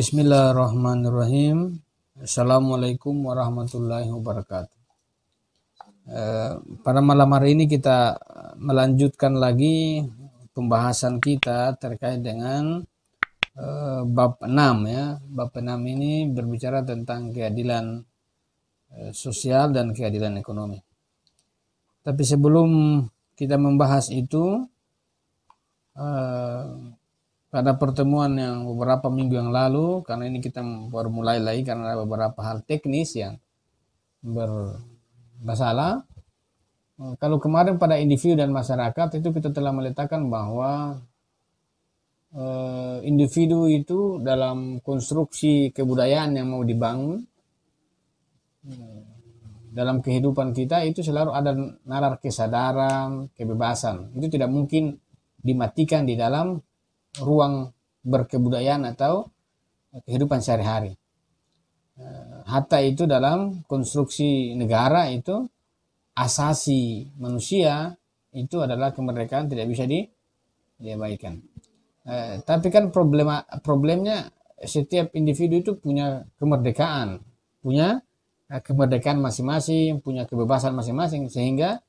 Bismillahirrahmanirrahim. Assalamualaikum warahmatullahi wabarakatuh. Eh, pada malam hari ini kita melanjutkan lagi pembahasan kita terkait dengan eh, bab 6 ya. Bab 6 ini berbicara tentang keadilan eh, sosial dan keadilan ekonomi. Tapi sebelum kita membahas itu pada pertemuan yang beberapa minggu yang lalu karena ini kita baru mulai lagi karena ada beberapa hal teknis yang bermasalah kalau kemarin pada individu dan masyarakat itu kita telah meletakkan bahwa eh, individu itu dalam konstruksi kebudayaan yang mau dibangun eh, dalam kehidupan kita itu selalu ada nalar kesadaran kebebasan itu tidak mungkin dimatikan di dalam ruang berkebudayaan atau kehidupan sehari-hari. Eh, Hatta itu dalam konstruksi negara itu asasi manusia itu adalah kemerdekaan tidak bisa di, diabaikan. Eh, tapi kan problema problemnya setiap individu itu punya kemerdekaan, punya eh, kemerdekaan masing-masing, punya kebebasan masing-masing sehingga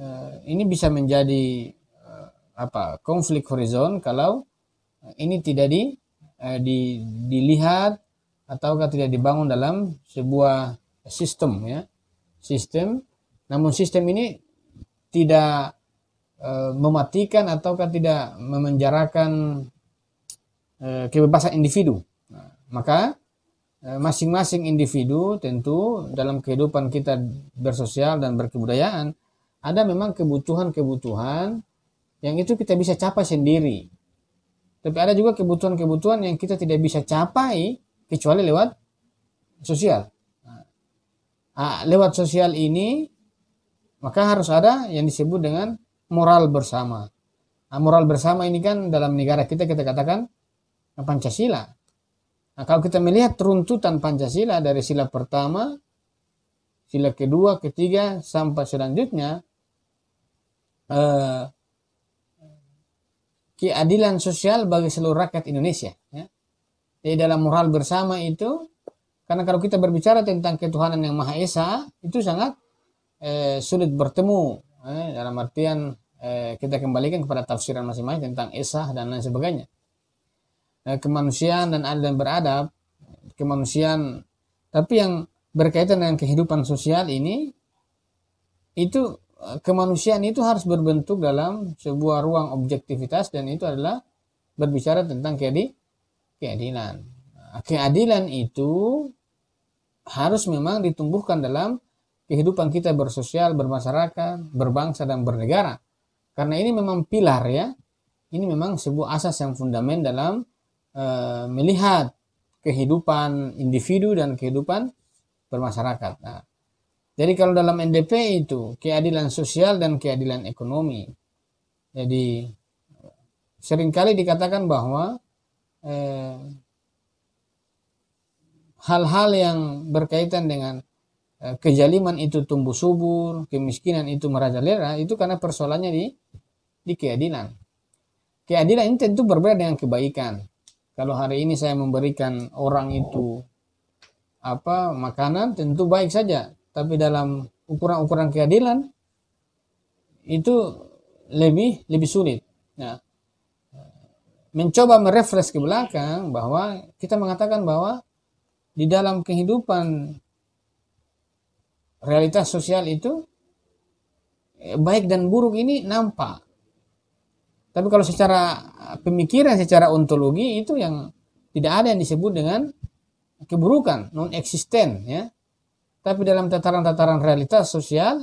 eh, ini bisa menjadi apa konflik horizon kalau eh, ini tidak di, eh, di dilihat ataukah tidak dibangun dalam sebuah sistem ya sistem namun sistem ini tidak eh, mematikan ataukah tidak memenjarakan eh, kebebasan individu nah, maka eh, masing-masing individu tentu dalam kehidupan kita bersosial dan berkebudayaan ada memang kebutuhan-kebutuhan yang itu kita bisa capai sendiri. Tapi ada juga kebutuhan-kebutuhan yang kita tidak bisa capai kecuali lewat sosial. Nah, ah, lewat sosial ini maka harus ada yang disebut dengan moral bersama. Nah, moral bersama ini kan dalam negara kita kita katakan Pancasila. Nah, kalau kita melihat runtutan Pancasila dari sila pertama, sila kedua, ketiga sampai selanjutnya eh, keadilan sosial bagi seluruh rakyat Indonesia. Ya. Jadi dalam moral bersama itu, karena kalau kita berbicara tentang ketuhanan yang Maha Esa, itu sangat eh, sulit bertemu. Eh, dalam artian eh, kita kembalikan kepada tafsiran masing-masing tentang Esa dan lain sebagainya. Eh, kemanusiaan dan adil dan beradab, kemanusiaan, tapi yang berkaitan dengan kehidupan sosial ini, itu Eh, kemanusiaan itu harus berbentuk dalam sebuah ruang objektivitas dan itu adalah berbicara tentang keadilan. Nah, keadilan itu harus memang ditumbuhkan dalam kehidupan kita bersosial, bermasyarakat, berbangsa dan bernegara. Karena ini memang pilar ya. Ini memang sebuah asas yang fundamental dalam e, melihat kehidupan individu dan kehidupan bermasyarakat. Nah, jadi kalau dalam NDP itu keadilan sosial dan keadilan ekonomi. Jadi seringkali dikatakan bahwa eh, hal-hal eh, yang berkaitan dengan eh, kejaliman itu tumbuh subur, kemiskinan itu merajalela, itu karena persoalannya di di keadilan. Keadilan ini tentu berbeda dengan kebaikan. Kalau hari ini saya memberikan orang itu apa makanan tentu baik saja, tapi dalam ukuran-ukuran keadilan itu lebih lebih sulit. Nah, mencoba merefresh ke belakang bahwa kita mengatakan bahwa di dalam kehidupan realitas sosial itu eh, baik dan buruk ini nampak. Tapi kalau secara pemikiran, secara ontologi itu yang tidak ada yang disebut dengan keburukan, non eksisten ya. Tapi dalam tataran-tataran realitas sosial,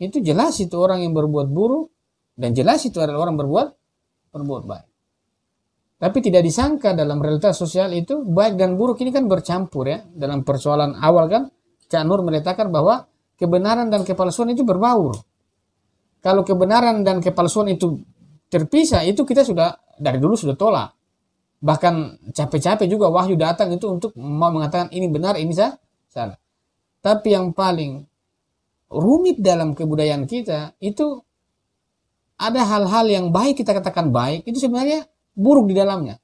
itu jelas itu orang yang berbuat buruk dan jelas itu adalah orang berbuat berbuat baik. Tapi tidak disangka dalam realitas sosial itu baik dan buruk ini kan bercampur ya. Dalam persoalan awal kan Cak Nur meletakkan bahwa kebenaran dan kepalsuan itu berbaur. Kalau kebenaran dan kepalsuan itu terpisah itu kita sudah dari dulu sudah tolak. Bahkan capek-capek juga wahyu datang itu untuk mau mengatakan ini benar, ini salah. Tapi yang paling rumit dalam kebudayaan kita itu ada hal-hal yang baik kita katakan baik itu sebenarnya buruk di dalamnya.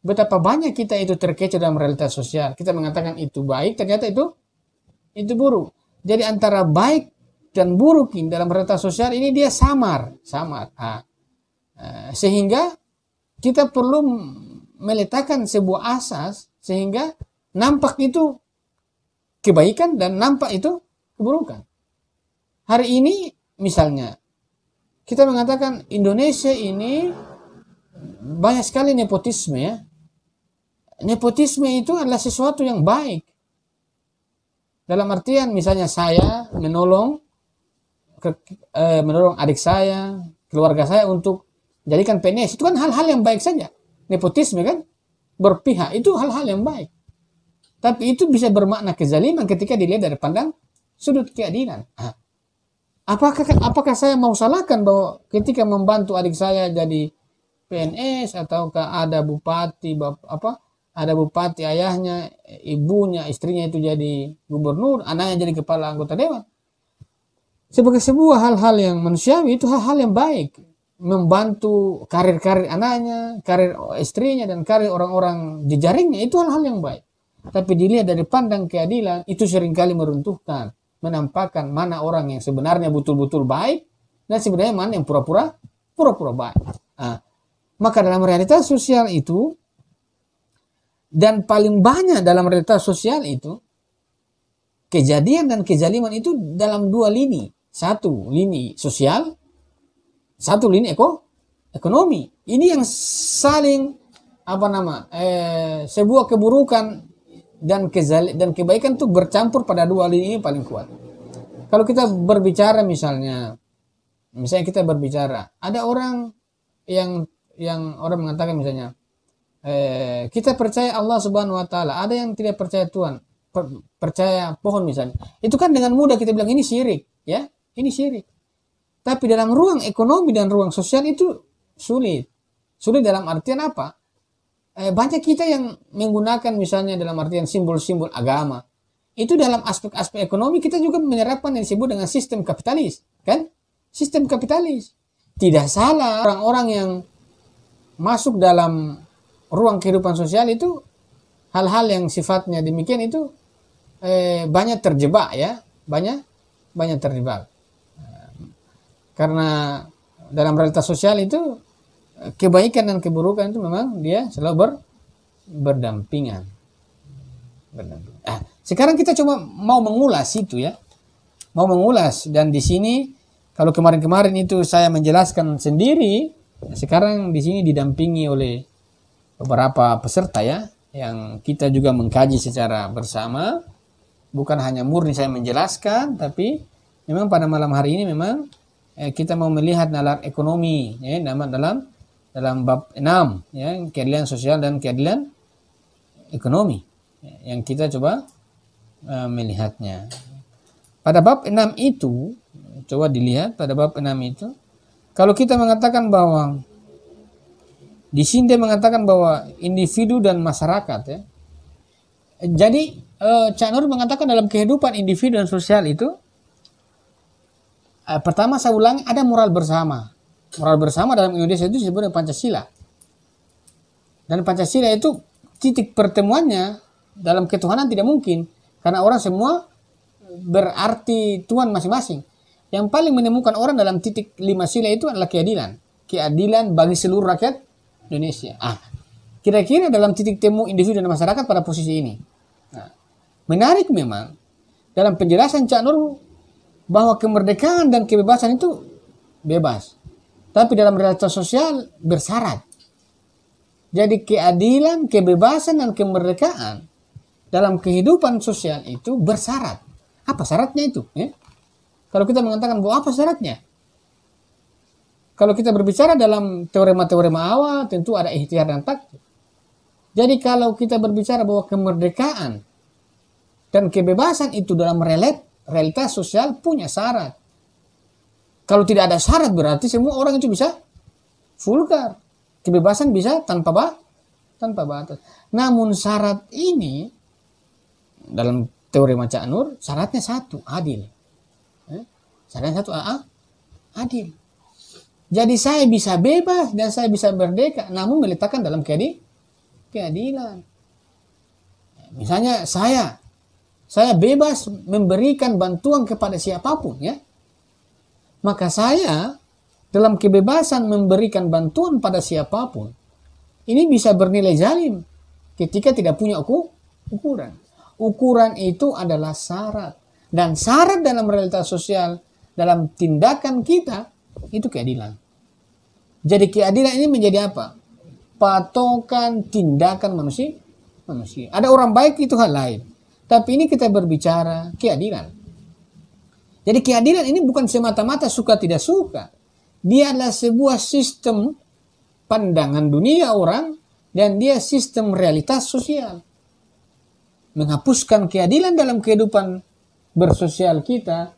Betapa banyak kita itu terkecoh dalam realitas sosial. Kita mengatakan itu baik, ternyata itu itu buruk. Jadi antara baik dan buruk dalam realitas sosial ini dia samar, samar. Nah, sehingga kita perlu meletakkan sebuah asas sehingga nampak itu kebaikan dan nampak itu keburukan. Hari ini misalnya kita mengatakan Indonesia ini banyak sekali nepotisme ya. Nepotisme itu adalah sesuatu yang baik. Dalam artian misalnya saya menolong ke, eh, menolong adik saya, keluarga saya untuk jadikan PNS. Itu kan hal-hal yang baik saja. Nepotisme kan berpihak itu hal-hal yang baik. Tapi itu bisa bermakna kezaliman ketika dilihat dari pandang sudut keadilan. Ah. Apakah apakah saya mau salahkan bahwa ketika membantu adik saya jadi PNS ataukah ada bupati apa ada bupati ayahnya, ibunya, istrinya itu jadi gubernur, anaknya jadi kepala anggota dewan. Sebagai sebuah hal-hal yang manusiawi itu hal-hal yang baik membantu karir-karir anaknya, karir istrinya dan karir orang-orang jejaringnya itu hal-hal yang baik. Tapi dilihat dari pandang keadilan, itu seringkali meruntuhkan, menampakkan mana orang yang sebenarnya betul-betul baik, dan sebenarnya mana yang pura-pura, pura-pura baik. Nah, maka dalam realitas sosial itu, dan paling banyak dalam realitas sosial itu, kejadian dan kejaliman itu dalam dua lini. Satu, lini sosial, satu lini eko, ekonomi. Ini yang saling apa nama eh, sebuah keburukan dan kezalik dan kebaikan itu bercampur pada dua lini ini paling kuat. Kalau kita berbicara misalnya, misalnya kita berbicara, ada orang yang yang orang mengatakan misalnya, eh, kita percaya Allah Subhanahu Wa Taala, ada yang tidak percaya Tuhan, per, percaya pohon misalnya, itu kan dengan mudah kita bilang ini syirik, ya, ini syirik. Tapi dalam ruang ekonomi dan ruang sosial itu sulit. Sulit dalam artian apa? eh, banyak kita yang menggunakan misalnya dalam artian simbol-simbol agama itu dalam aspek-aspek ekonomi kita juga menerapkan yang disebut dengan sistem kapitalis kan sistem kapitalis tidak salah orang-orang yang masuk dalam ruang kehidupan sosial itu hal-hal yang sifatnya demikian itu eh, banyak terjebak ya banyak banyak terjebak nah, karena dalam realitas sosial itu kebaikan dan keburukan itu memang dia selalu ber, berdampingan. berdampingan. Nah, sekarang kita coba mau mengulas itu ya. Mau mengulas dan di sini kalau kemarin-kemarin itu saya menjelaskan sendiri, sekarang di sini didampingi oleh beberapa peserta ya yang kita juga mengkaji secara bersama. Bukan hanya murni saya menjelaskan, tapi memang pada malam hari ini memang eh, kita mau melihat nalar ekonomi ya, nama dalam dalam bab 6 ya keadilan sosial dan keadilan ekonomi yang kita coba uh, melihatnya pada bab 6 itu coba dilihat pada bab 6 itu kalau kita mengatakan bahwa di sini dia mengatakan bahwa individu dan masyarakat ya jadi uh, Cak Nur mengatakan dalam kehidupan individu dan sosial itu uh, pertama saya ulangi ada moral bersama Moral bersama dalam Indonesia itu disebut Pancasila. Dan Pancasila itu titik pertemuannya dalam ketuhanan tidak mungkin karena orang semua berarti Tuhan masing-masing. Yang paling menemukan orang dalam titik lima sila itu adalah keadilan. Keadilan bagi seluruh rakyat Indonesia. Ah, kira-kira dalam titik temu individu dan masyarakat pada posisi ini. Nah, menarik memang dalam penjelasan Cak Nur bahwa kemerdekaan dan kebebasan itu bebas. Tapi dalam realitas sosial bersyarat. Jadi keadilan, kebebasan, dan kemerdekaan dalam kehidupan sosial itu bersyarat. Apa syaratnya itu? Ya? Kalau kita mengatakan bahwa apa syaratnya? Kalau kita berbicara dalam teorema-teorema awal, tentu ada ikhtiar dan takdir. Jadi kalau kita berbicara bahwa kemerdekaan dan kebebasan itu dalam realitas sosial punya syarat. Kalau tidak ada syarat berarti semua orang itu bisa vulgar. Kebebasan bisa tanpa apa? Tanpa batas. Namun syarat ini dalam teori maca nur syaratnya satu adil. Eh, syaratnya satu AA adil. Jadi saya bisa bebas dan saya bisa merdeka, namun meletakkan dalam keadilan. Misalnya saya, saya bebas memberikan bantuan kepada siapapun ya, maka saya dalam kebebasan memberikan bantuan pada siapapun, ini bisa bernilai zalim ketika tidak punya ukuran. Ukuran itu adalah syarat. Dan syarat dalam realitas sosial, dalam tindakan kita, itu keadilan. Jadi keadilan ini menjadi apa? Patokan tindakan manusia. manusia. Ada orang baik itu hal lain. Tapi ini kita berbicara keadilan. Jadi keadilan ini bukan semata-mata suka tidak suka. Dia adalah sebuah sistem pandangan dunia orang dan dia sistem realitas sosial. Menghapuskan keadilan dalam kehidupan bersosial kita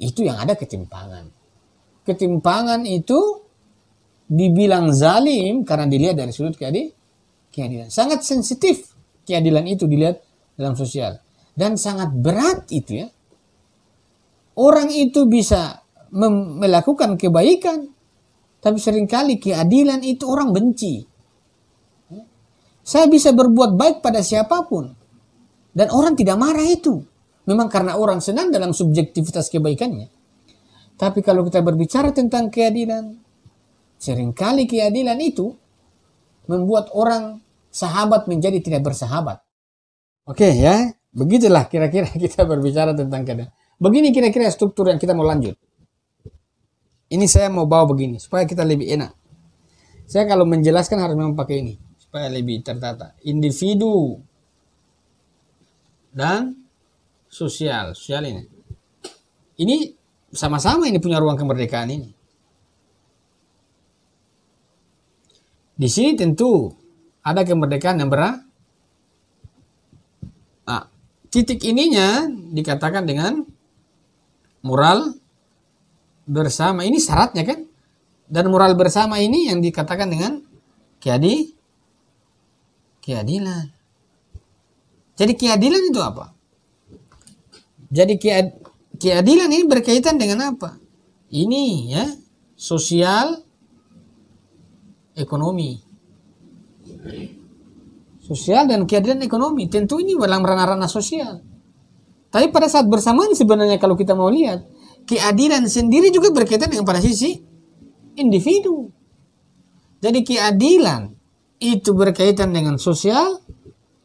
itu yang ada ketimpangan. Ketimpangan itu dibilang zalim karena dilihat dari sudut keadilan. Sangat sensitif keadilan itu dilihat dalam sosial. Dan sangat berat itu ya orang itu bisa melakukan kebaikan tapi seringkali keadilan itu orang benci saya bisa berbuat baik pada siapapun dan orang tidak marah itu memang karena orang senang dalam subjektivitas kebaikannya tapi kalau kita berbicara tentang keadilan seringkali keadilan itu membuat orang sahabat menjadi tidak bersahabat oke ya begitulah kira-kira kita berbicara tentang keadilan Begini kira-kira struktur yang kita mau lanjut. Ini saya mau bawa begini supaya kita lebih enak. Saya kalau menjelaskan harus memang pakai ini supaya lebih tertata. Individu dan sosial, sosial ini. Ini sama-sama ini punya ruang kemerdekaan ini. Di sini tentu ada kemerdekaan yang berat. Nah, titik ininya dikatakan dengan moral bersama ini syaratnya kan dan moral bersama ini yang dikatakan dengan kiadi keadilan jadi keadilan itu apa jadi keadilan ini berkaitan dengan apa ini ya sosial ekonomi sosial dan keadilan ekonomi tentu ini dalam ranah-ranah sosial tapi pada saat bersamaan sebenarnya kalau kita mau lihat, keadilan sendiri juga berkaitan dengan pada sisi individu. Jadi keadilan itu berkaitan dengan sosial,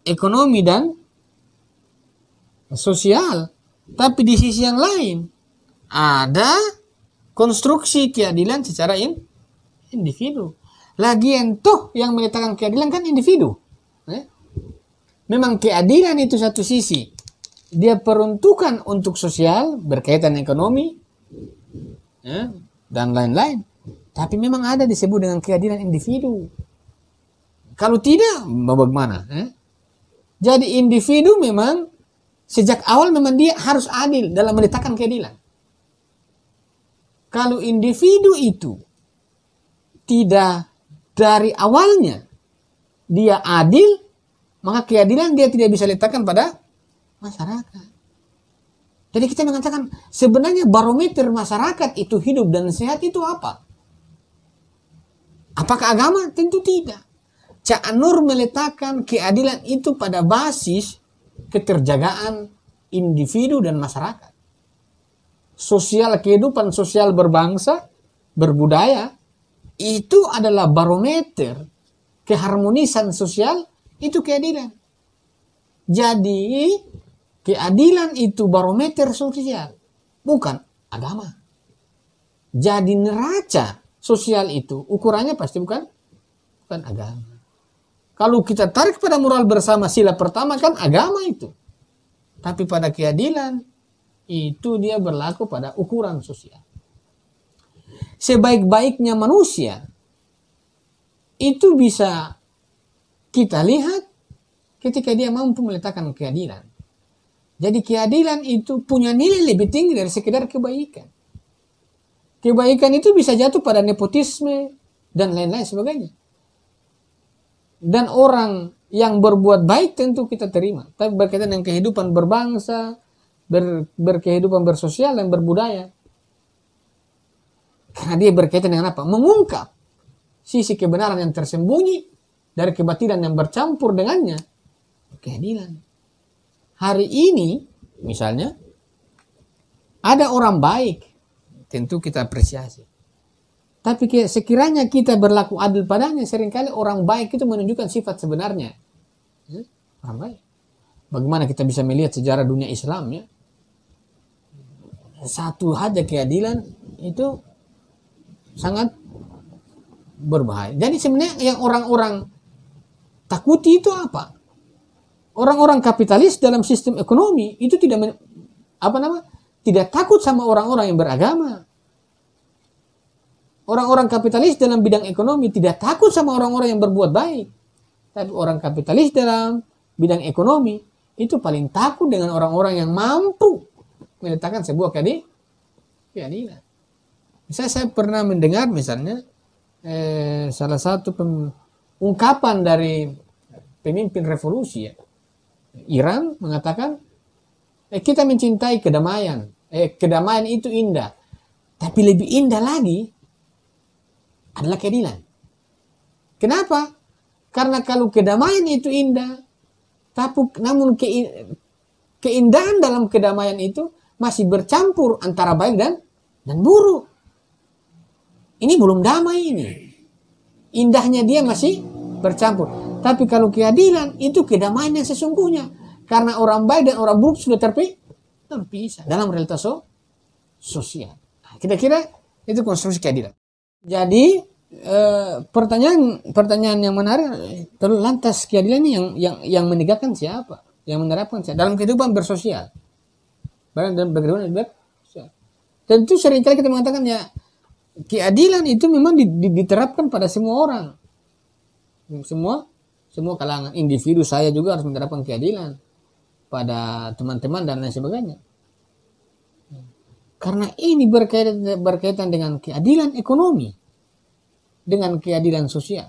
ekonomi dan sosial. Tapi di sisi yang lain ada konstruksi keadilan secara in individu. yang tuh yang mengatakan keadilan kan individu. Eh? Memang keadilan itu satu sisi, dia peruntukan untuk sosial berkaitan ekonomi ya, dan lain-lain. Tapi memang ada disebut dengan keadilan individu. Kalau tidak, bagaimana? Ya? Jadi individu memang sejak awal memang dia harus adil dalam meletakkan keadilan. Kalau individu itu tidak dari awalnya dia adil, maka keadilan dia tidak bisa letakkan pada masyarakat. Jadi kita mengatakan sebenarnya barometer masyarakat itu hidup dan sehat itu apa? Apakah agama? Tentu tidak. Cak Nur meletakkan keadilan itu pada basis keterjagaan individu dan masyarakat. Sosial kehidupan sosial berbangsa, berbudaya, itu adalah barometer keharmonisan sosial itu keadilan. Jadi Keadilan itu barometer sosial, bukan agama. Jadi neraca sosial itu ukurannya pasti bukan bukan agama. Kalau kita tarik pada moral bersama sila pertama kan agama itu. Tapi pada keadilan itu dia berlaku pada ukuran sosial. Sebaik-baiknya manusia itu bisa kita lihat ketika dia mampu meletakkan keadilan jadi keadilan itu punya nilai lebih tinggi dari sekedar kebaikan. Kebaikan itu bisa jatuh pada nepotisme dan lain-lain sebagainya. Dan orang yang berbuat baik tentu kita terima. Tapi berkaitan dengan kehidupan berbangsa, ber, berkehidupan bersosial dan berbudaya. Karena dia berkaitan dengan apa? Mengungkap sisi kebenaran yang tersembunyi dari kebatilan yang bercampur dengannya. Keadilan hari ini misalnya ada orang baik, tentu kita apresiasi. Tapi sekiranya kita berlaku adil padanya, seringkali orang baik itu menunjukkan sifat sebenarnya. Ya, orang baik. Bagaimana kita bisa melihat sejarah dunia Islam ya? Satu saja keadilan itu sangat berbahaya. Jadi sebenarnya yang orang-orang takuti itu apa? orang-orang kapitalis dalam sistem ekonomi itu tidak men, apa nama tidak takut sama orang-orang yang beragama. Orang-orang kapitalis dalam bidang ekonomi tidak takut sama orang-orang yang berbuat baik. Tapi orang kapitalis dalam bidang ekonomi itu paling takut dengan orang-orang yang mampu meletakkan sebuah keadilan. Misalnya saya pernah mendengar misalnya eh, salah satu pem, ungkapan dari pemimpin revolusi ya Iran mengatakan eh, kita mencintai kedamaian. Eh, kedamaian itu indah. Tapi lebih indah lagi adalah keadilan. Kenapa? Karena kalau kedamaian itu indah, tapi namun keindahan dalam kedamaian itu masih bercampur antara baik dan dan buruk. Ini belum damai ini. Indahnya dia masih bercampur. Tapi kalau keadilan itu kedamaian yang sesungguhnya. Karena orang baik dan orang buruk sudah terpi terpisah dalam realitas so sosial. Nah, kira-kira itu konstruksi keadilan. Jadi eh, pertanyaan pertanyaan yang menarik terus lantas keadilan ini yang yang yang menegakkan siapa? Yang menerapkan siapa? Dalam kehidupan bersosial. Dalam bagaimana bersosial. Tentu seringkali kita mengatakan ya keadilan itu memang diterapkan pada semua orang. Semua semua kalangan individu saya juga harus menerapkan keadilan pada teman-teman dan lain sebagainya karena ini berkaitan berkaitan dengan keadilan ekonomi dengan keadilan sosial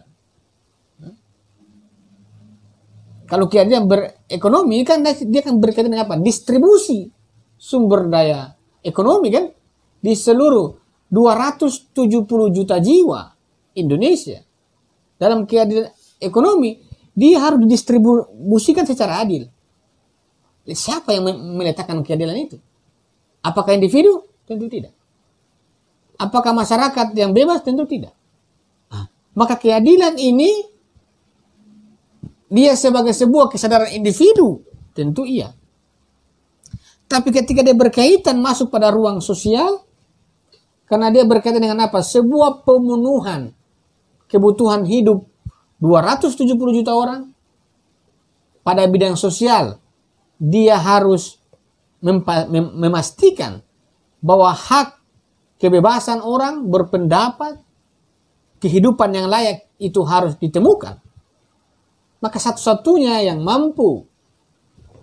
kalau keadilan berekonomi kan dia akan berkaitan dengan apa distribusi sumber daya ekonomi kan di seluruh 270 juta jiwa Indonesia dalam keadilan ekonomi dia harus didistribusikan secara adil. Siapa yang meletakkan keadilan itu? Apakah individu? Tentu tidak. Apakah masyarakat yang bebas? Tentu tidak. Ah, maka keadilan ini dia sebagai sebuah kesadaran individu, tentu iya. Tapi ketika dia berkaitan masuk pada ruang sosial, karena dia berkaitan dengan apa? Sebuah pemenuhan kebutuhan hidup 270 juta orang pada bidang sosial dia harus memastikan bahwa hak kebebasan orang berpendapat kehidupan yang layak itu harus ditemukan maka satu-satunya yang mampu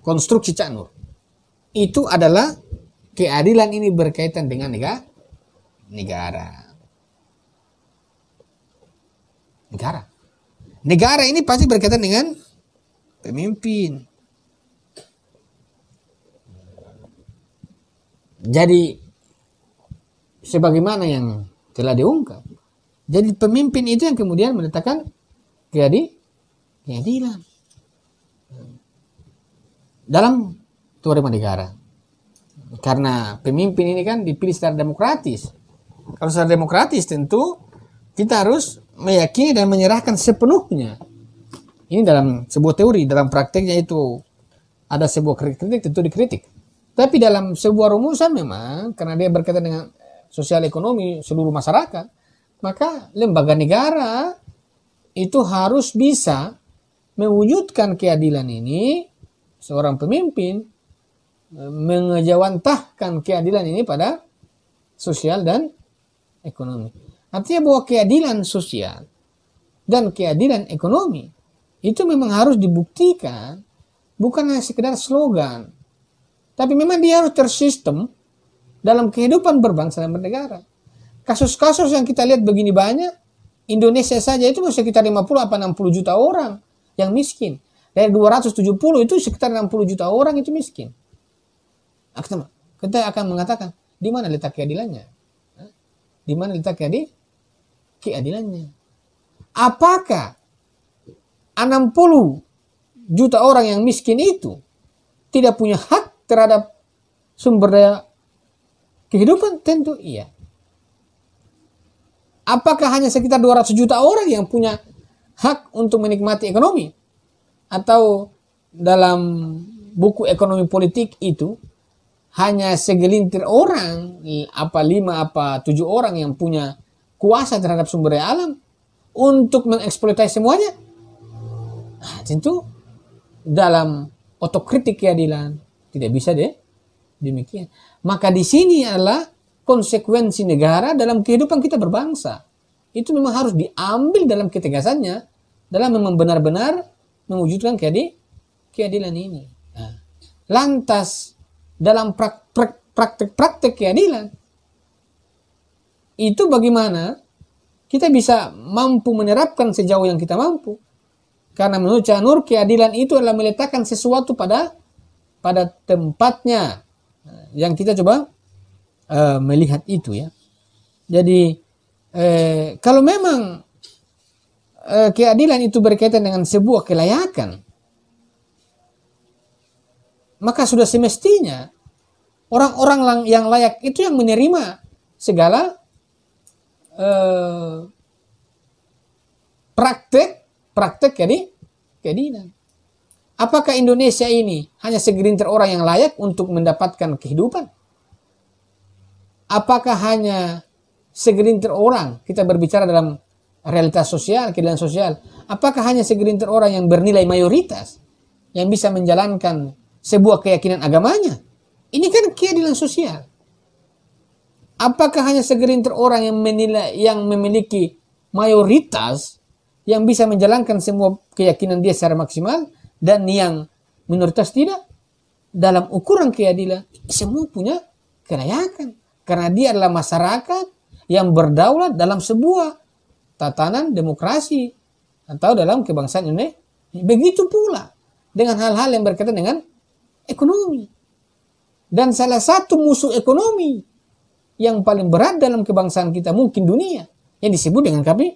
konstruksi Cak Nur itu adalah keadilan ini berkaitan dengan negara negara negara Negara ini pasti berkaitan dengan pemimpin. Jadi sebagaimana yang telah diungkap. Jadi pemimpin itu yang kemudian menetapkan jadi keadilan dalam tuan negara. Karena pemimpin ini kan dipilih secara demokratis. Kalau secara demokratis tentu kita harus meyakini dan menyerahkan sepenuhnya. Ini dalam sebuah teori, dalam prakteknya itu ada sebuah kritik tentu dikritik. Tapi dalam sebuah rumusan memang karena dia berkaitan dengan sosial ekonomi seluruh masyarakat, maka lembaga negara itu harus bisa mewujudkan keadilan ini seorang pemimpin e, mengejawantahkan keadilan ini pada sosial dan ekonomi. Artinya bahwa keadilan sosial dan keadilan ekonomi itu memang harus dibuktikan bukan hanya sekedar slogan. Tapi memang dia harus tersistem dalam kehidupan berbangsa dan bernegara. Kasus-kasus yang kita lihat begini banyak, Indonesia saja itu masih sekitar 50 apa 60 juta orang yang miskin. Dari 270 itu sekitar 60 juta orang itu miskin. Nah, kita akan mengatakan, di mana letak keadilannya? Di mana letak keadilan? keadilannya. Apakah 60 juta orang yang miskin itu tidak punya hak terhadap sumber daya kehidupan? Tentu iya. Apakah hanya sekitar 200 juta orang yang punya hak untuk menikmati ekonomi? Atau dalam buku ekonomi politik itu hanya segelintir orang, apa lima apa tujuh orang yang punya kuasa terhadap sumber daya alam untuk mengeksploitasi semuanya. Nah, tentu dalam otokritik keadilan tidak bisa deh demikian. Maka di sini adalah konsekuensi negara dalam kehidupan kita berbangsa. Itu memang harus diambil dalam ketegasannya dalam memang benar-benar mewujudkan keadilan ini. Nah, lantas dalam praktek-praktek keadilan itu bagaimana kita bisa mampu menerapkan sejauh yang kita mampu. Karena menurut Canur, keadilan itu adalah meletakkan sesuatu pada pada tempatnya. Nah, yang kita coba uh, melihat itu ya. Jadi eh, kalau memang eh, keadilan itu berkaitan dengan sebuah kelayakan, maka sudah semestinya orang-orang yang layak itu yang menerima segala Eh, praktek praktek jadi ya keadilan. Ya Apakah Indonesia ini hanya segelintir orang yang layak untuk mendapatkan kehidupan? Apakah hanya segelintir orang kita berbicara dalam realitas sosial, keadilan sosial? Apakah hanya segelintir orang yang bernilai mayoritas yang bisa menjalankan sebuah keyakinan agamanya? Ini kan keadilan sosial. Apakah hanya segerintir orang yang menilai yang memiliki mayoritas yang bisa menjalankan semua keyakinan dia secara maksimal dan yang minoritas tidak? Dalam ukuran keadilan semua punya kelayakan karena dia adalah masyarakat yang berdaulat dalam sebuah tatanan demokrasi atau dalam kebangsaan ini Begitu pula dengan hal-hal yang berkaitan dengan ekonomi. Dan salah satu musuh ekonomi yang paling berat dalam kebangsaan kita mungkin dunia yang disebut dengan kapi,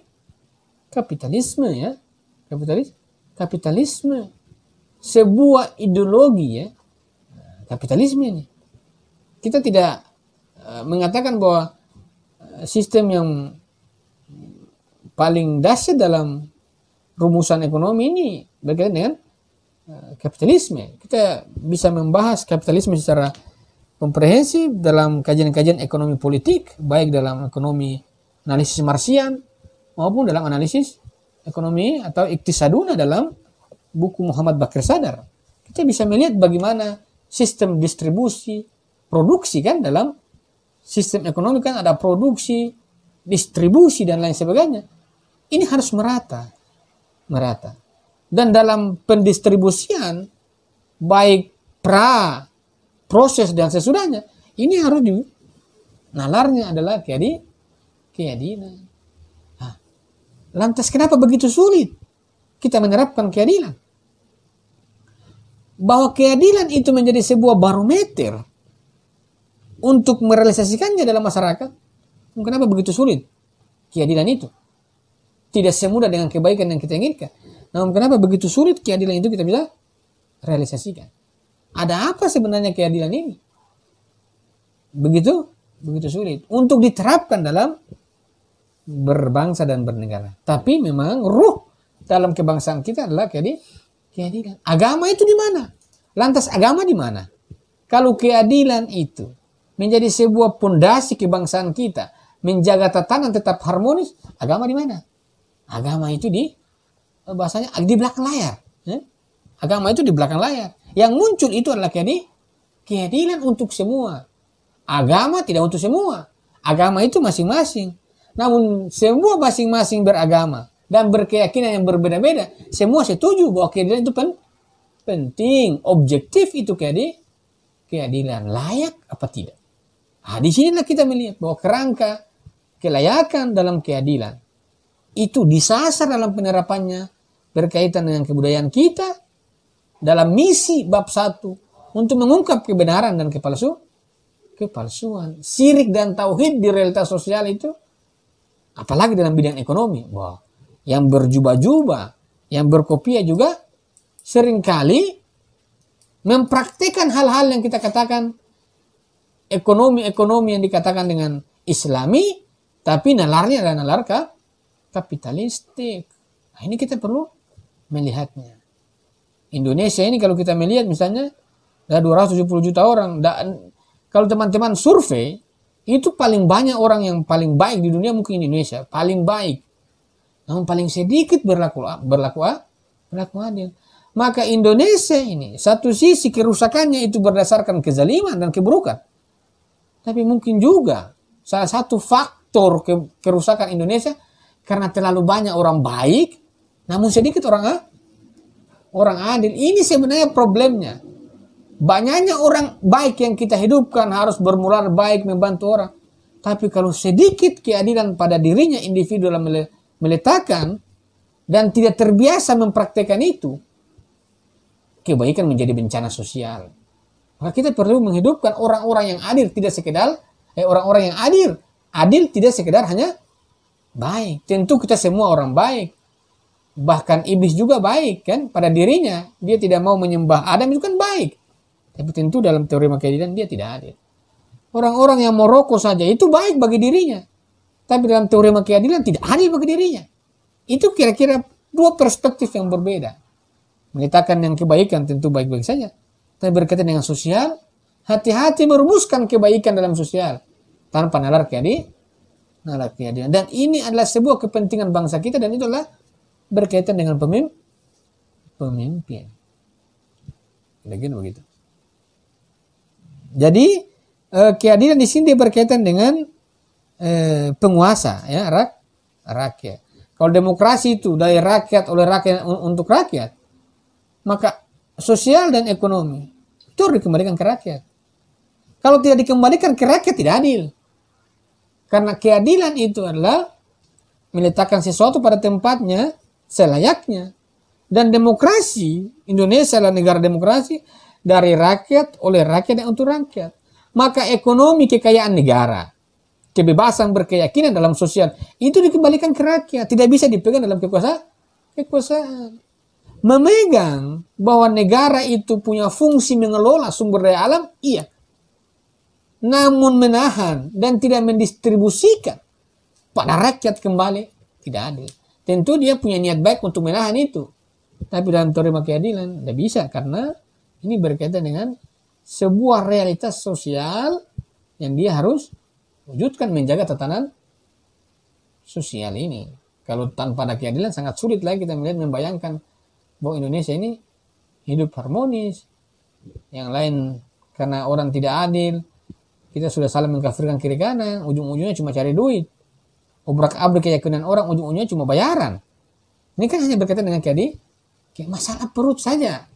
kapitalisme ya kapitalis kapitalisme sebuah ideologi ya kapitalisme ini kita tidak eh, mengatakan bahwa eh, sistem yang paling dasar dalam rumusan ekonomi ini berkaitan dengan eh, kapitalisme kita bisa membahas kapitalisme secara komprehensif dalam kajian-kajian ekonomi politik, baik dalam ekonomi analisis Marsian maupun dalam analisis ekonomi atau iktisaduna dalam buku Muhammad Bakir Sadar. Kita bisa melihat bagaimana sistem distribusi, produksi kan dalam sistem ekonomi kan ada produksi, distribusi dan lain sebagainya. Ini harus merata, merata. Dan dalam pendistribusian baik pra proses dan sesudahnya ini harus di nalarnya adalah jadi keadilan. Nah, lantas kenapa begitu sulit kita menerapkan keadilan? Bahwa keadilan itu menjadi sebuah barometer untuk merealisasikannya dalam masyarakat. Kenapa begitu sulit keadilan itu? Tidak semudah dengan kebaikan yang kita inginkan. Namun kenapa begitu sulit keadilan itu kita bisa realisasikan? Ada apa sebenarnya keadilan ini? Begitu, begitu sulit untuk diterapkan dalam berbangsa dan bernegara. Tapi memang ruh dalam kebangsaan kita adalah keadilan. Agama itu di mana? Lantas agama di mana? Kalau keadilan itu menjadi sebuah pondasi kebangsaan kita, menjaga tatanan tetap harmonis, agama di mana? Agama itu di eh, bahasanya di belakang layar. Eh? Agama itu di belakang layar. Yang muncul itu adalah keadilan untuk semua. Agama tidak untuk semua. Agama itu masing-masing. Namun semua masing-masing beragama dan berkeyakinan yang berbeda-beda. Semua setuju bahwa keadilan itu pen penting. Objektif itu keadilan. Keadilan layak apa tidak. Nah, di sinilah kita melihat bahwa kerangka kelayakan dalam keadilan itu disasar dalam penerapannya berkaitan dengan kebudayaan kita dalam misi bab 1 untuk mengungkap kebenaran dan kepalsuan. Kepalsuan, sirik dan tauhid di realitas sosial itu apalagi dalam bidang ekonomi. Wah, yang berjubah-jubah, yang berkopiah juga seringkali mempraktikkan hal-hal yang kita katakan ekonomi-ekonomi yang dikatakan dengan islami tapi nalarnya adalah nalar kapitalistik. Nah, ini kita perlu melihatnya. Indonesia ini kalau kita melihat misalnya ada ya, 270 juta orang dan kalau teman-teman survei itu paling banyak orang yang paling baik di dunia mungkin Indonesia paling baik namun paling sedikit berlaku berlaku berlaku adil maka Indonesia ini satu sisi kerusakannya itu berdasarkan kezaliman dan keburukan tapi mungkin juga salah satu faktor kerusakan Indonesia karena terlalu banyak orang baik namun sedikit orang orang adil. Ini sebenarnya problemnya. Banyaknya orang baik yang kita hidupkan harus bermula baik membantu orang. Tapi kalau sedikit keadilan pada dirinya individu dalam meletakkan dan tidak terbiasa mempraktekkan itu, kebaikan menjadi bencana sosial. Maka kita perlu menghidupkan orang-orang yang adil tidak sekedar eh orang-orang yang adil. Adil tidak sekedar hanya baik. Tentu kita semua orang baik. Bahkan iblis juga baik kan pada dirinya. Dia tidak mau menyembah Adam itu kan baik. Tapi tentu dalam teori makedidan dia tidak adil Orang-orang yang merokok saja itu baik bagi dirinya. Tapi dalam teori keadilan tidak adil bagi dirinya. Itu kira-kira dua perspektif yang berbeda. Meletakkan yang kebaikan tentu baik-baik saja. Tapi berkaitan dengan sosial, hati-hati merumuskan kebaikan dalam sosial. Tanpa nalar keadilan. Nalar keadilan. Dan ini adalah sebuah kepentingan bangsa kita dan itulah berkaitan dengan pemimpin. Pemimpin. Lagi begitu. Jadi eh, keadilan di sini berkaitan dengan eh, penguasa ya rak rakyat. Kalau demokrasi itu dari rakyat oleh rakyat untuk rakyat, maka sosial dan ekonomi itu harus dikembalikan ke rakyat. Kalau tidak dikembalikan ke rakyat tidak adil. Karena keadilan itu adalah meletakkan sesuatu pada tempatnya selayaknya. Dan demokrasi, Indonesia adalah negara demokrasi dari rakyat, oleh rakyat, dan untuk rakyat. Maka ekonomi kekayaan negara, kebebasan berkeyakinan dalam sosial, itu dikembalikan ke rakyat. Tidak bisa dipegang dalam kekuasaan. kekuasaan. Memegang bahwa negara itu punya fungsi mengelola sumber daya alam, iya. Namun menahan dan tidak mendistribusikan pada rakyat kembali, tidak adil. Tentu dia punya niat baik untuk menahan itu. Tapi dalam terima keadilan tidak bisa karena ini berkaitan dengan sebuah realitas sosial yang dia harus wujudkan menjaga tatanan sosial ini. Kalau tanpa ada keadilan sangat sulit lagi kita melihat membayangkan bahwa Indonesia ini hidup harmonis. Yang lain karena orang tidak adil, kita sudah saling mengkafirkan kiri kanan, ujung-ujungnya cuma cari duit obrak abrik keyakinan orang ujung-ujungnya cuma bayaran. Ini kan hanya berkaitan dengan tadi kayak masalah perut saja.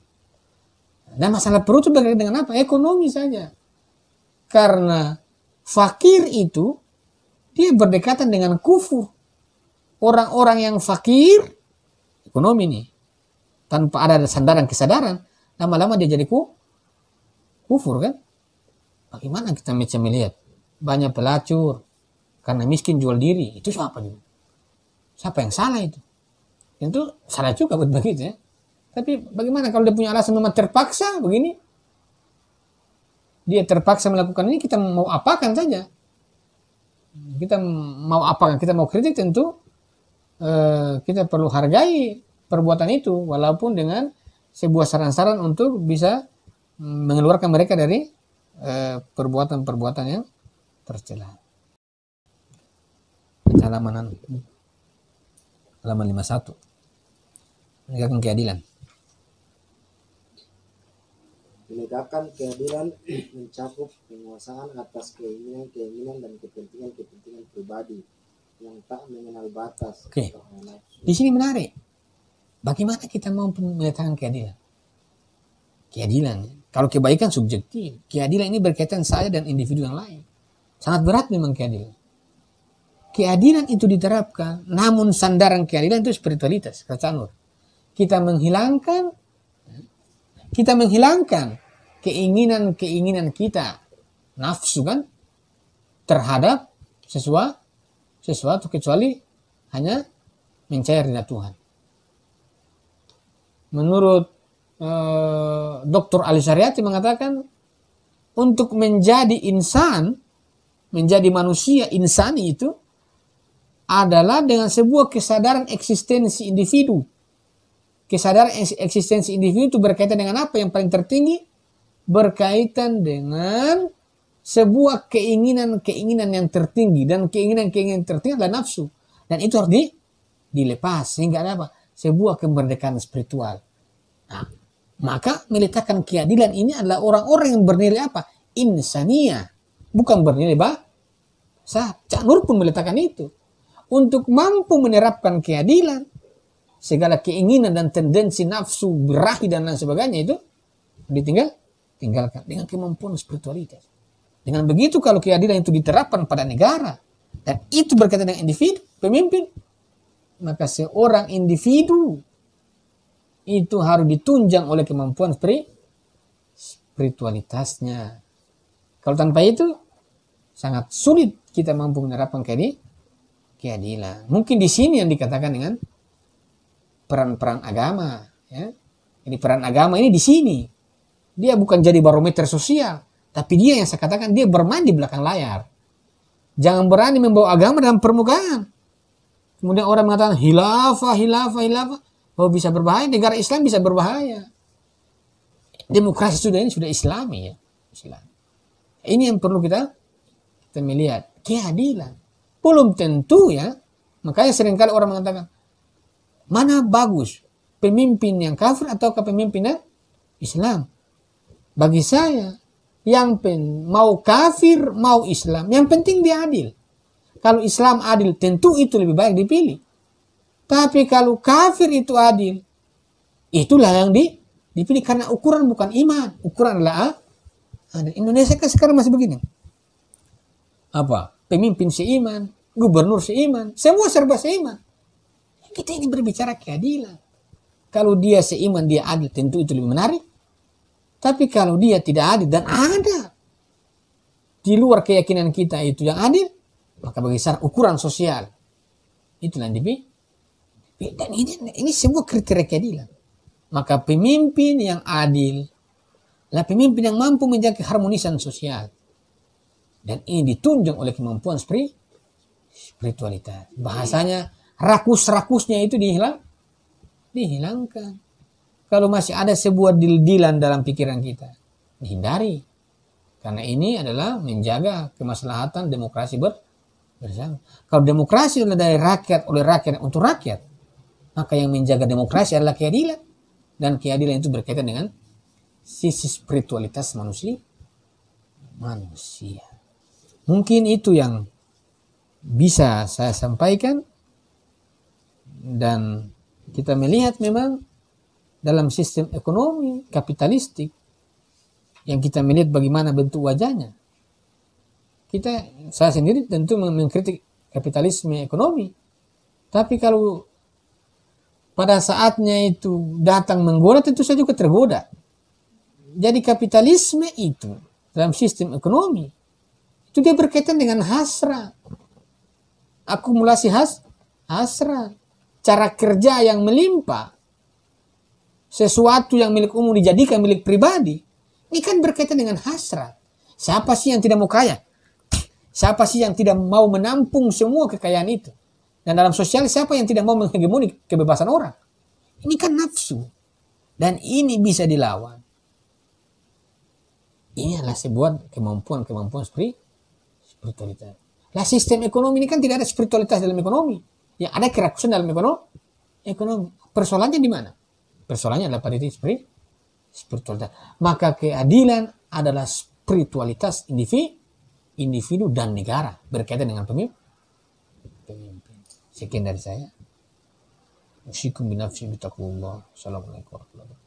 Dan masalah perut itu berkaitan dengan apa? Ekonomi saja. Karena fakir itu dia berdekatan dengan kufur. Orang-orang yang fakir ekonomi nih tanpa ada sandaran kesadaran lama-lama dia jadi ku, kufur kan bagaimana kita bisa melihat banyak pelacur karena miskin jual diri itu siapa juga siapa yang salah itu itu salah juga buat begitu ya tapi bagaimana kalau dia punya alasan memang terpaksa begini dia terpaksa melakukan ini kita mau apakan saja kita mau apakan kita mau kritik tentu eh, kita perlu hargai perbuatan itu walaupun dengan sebuah saran-saran untuk bisa mm, mengeluarkan mereka dari eh, perbuatan-perbuatan yang tercela baca halaman anu, halaman 51 menegakkan keadilan menegakkan keadilan mencakup penguasaan atas keinginan-keinginan dan kepentingan-kepentingan pribadi yang tak mengenal batas. Oke. Okay. Di sini menarik. Bagaimana kita mau menegakkan keadilan? Keadilan. Kalau kebaikan subjektif, keadilan ini berkaitan saya dan individu yang lain. Sangat berat memang keadilan keadilan itu diterapkan, namun sandaran keadilan itu spiritualitas, kata Nur. Kita menghilangkan, kita menghilangkan keinginan-keinginan kita, nafsu kan, terhadap sesuatu, sesuatu kecuali hanya mencari ridha Tuhan. Menurut eh, Dr. Ali Syariati mengatakan, untuk menjadi insan, menjadi manusia insani itu, adalah dengan sebuah kesadaran eksistensi individu. Kesadaran eksistensi individu itu berkaitan dengan apa yang paling tertinggi? Berkaitan dengan sebuah keinginan-keinginan yang tertinggi dan keinginan-keinginan tertinggi adalah nafsu dan itu harus di, dilepas sehingga ada apa sebuah kemerdekaan spiritual nah, maka meletakkan keadilan ini adalah orang-orang yang bernilai apa insania bukan bernilai bah sah Cak Nur pun meletakkan itu untuk mampu menerapkan keadilan. Segala keinginan dan tendensi nafsu, berahi dan lain sebagainya itu ditinggal, tinggalkan dengan kemampuan spiritualitas. Dengan begitu kalau keadilan itu diterapkan pada negara dan itu berkaitan dengan individu, pemimpin, maka seorang individu itu harus ditunjang oleh kemampuan spiritualitasnya. Kalau tanpa itu, sangat sulit kita mampu menerapkan keadilan keadilan. Mungkin di sini yang dikatakan dengan peran-peran agama. Ya. Ini peran agama ini di sini. Dia bukan jadi barometer sosial, tapi dia yang saya katakan dia bermain di belakang layar. Jangan berani membawa agama dalam permukaan. Kemudian orang mengatakan hilafah, hilafah, hilafah. Bahwa oh, bisa berbahaya, negara Islam bisa berbahaya. Demokrasi sudah ini sudah Islami ya. Islam. Ini yang perlu kita kita melihat keadilan belum tentu ya. Makanya seringkali orang mengatakan, mana bagus? Pemimpin yang kafir atau kepemimpinan Islam? Bagi saya, yang pen, mau kafir, mau Islam, yang penting dia adil. Kalau Islam adil, tentu itu lebih baik dipilih. Tapi kalau kafir itu adil, itulah yang di, dipilih. Karena ukuran bukan iman, ukuran adalah ah, adil. Indonesia kan sekarang masih begini. Apa? Pemimpin iman gubernur seiman, semua serba seiman. Kita ini berbicara keadilan. Kalau dia seiman, dia adil, tentu itu lebih menarik. Tapi kalau dia tidak adil dan ada di luar keyakinan kita itu yang adil, maka bagi saya ukuran sosial itu yang lebih. Dan ini, ini sebuah kriteria keadilan. Maka pemimpin yang adil adalah pemimpin yang mampu menjaga harmonisan sosial. Dan ini ditunjang oleh kemampuan spiritual ritualitas. Bahasanya rakus-rakusnya itu dihilang, dihilangkan. Kalau masih ada sebuah dildilan dalam pikiran kita, dihindari. Karena ini adalah menjaga kemaslahatan demokrasi ber bersama. Kalau demokrasi oleh dari rakyat oleh rakyat untuk rakyat, maka yang menjaga demokrasi adalah keadilan. Dan keadilan itu berkaitan dengan sisi spiritualitas manusia. Manusia. Mungkin itu yang bisa saya sampaikan dan kita melihat memang dalam sistem ekonomi kapitalistik yang kita melihat bagaimana bentuk wajahnya kita saya sendiri tentu mengkritik kapitalisme ekonomi tapi kalau pada saatnya itu datang menggoda tentu saya juga tergoda jadi kapitalisme itu dalam sistem ekonomi itu dia berkaitan dengan hasrat akumulasi has hasrat, cara kerja yang melimpah, sesuatu yang milik umum dijadikan milik pribadi. Ini kan berkaitan dengan hasrat. Siapa sih yang tidak mau kaya? Siapa sih yang tidak mau menampung semua kekayaan itu? Dan dalam sosial siapa yang tidak mau menghegemoni kebebasan orang? Ini kan nafsu. Dan ini bisa dilawan. Ini adalah sebuah kemampuan-kemampuan spiritualitas. Nah sistem ekonomi ini kan tidak ada spiritualitas dalam ekonomi. Ya ada kerakusan dalam ekonomi. ekonomi. Persoalannya di mana? Persoalannya adalah pada diri spiritualitas. Maka keadilan adalah spiritualitas individu, individu dan negara berkaitan dengan pemimpin. Sekian dari saya. Ushikum Assalamualaikum warahmatullahi wabarakatuh.